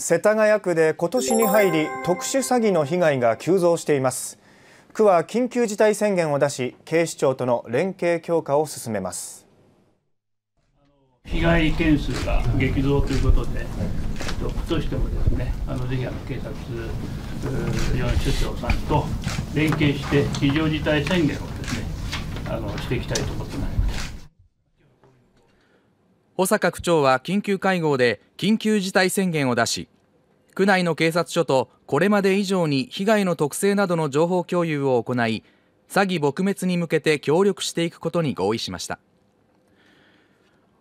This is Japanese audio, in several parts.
世田谷区で今年に入り特殊詐欺の被害が急増しています区は緊急事態宣言を出し警視庁との連携強化を進めます被害件数が激増ということで、区としてもですね、あのぜひあの警察4署長さんと連携して、非常事態宣言をですねあのしていきたいと思ってます。保坂区長は緊急会合で緊急事態宣言を出し区内の警察署とこれまで以上に被害の特性などの情報共有を行い詐欺撲滅に向けて協力していくことに合意しました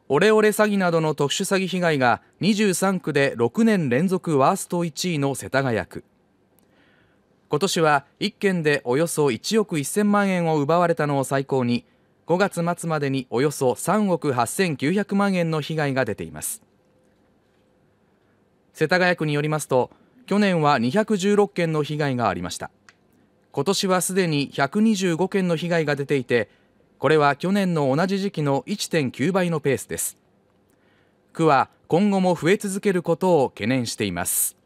オレオレ詐欺などの特殊詐欺被害が23区で6年連続ワースト1位の世田谷区今年は1件でおよそ1億1000万円を奪われたのを最高に5月末までにおよそ3億8900万円の被害が出ています世田谷区によりますと去年は216件の被害がありました今年はすでに125件の被害が出ていてこれは去年の同じ時期の1.9倍のペースです区は今後も増え続けることを懸念しています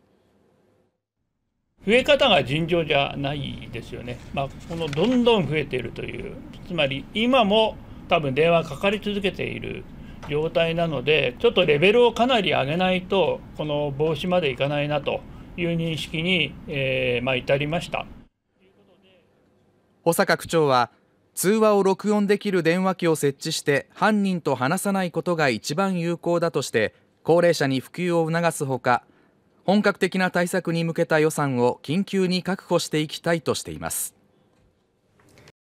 増え方が尋常じゃないですよね、まあ、このどんどん増えているというつまり今も多分電話かかり続けている状態なのでちょっとレベルをかなり上げないとこの防止までいかないなという認識に、えー、まあ、至りました保坂区長は通話を録音できる電話機を設置して犯人と話さないことが一番有効だとして高齢者に普及を促すほか本格的な対策に向けた予算を緊急に確保していきたいとしています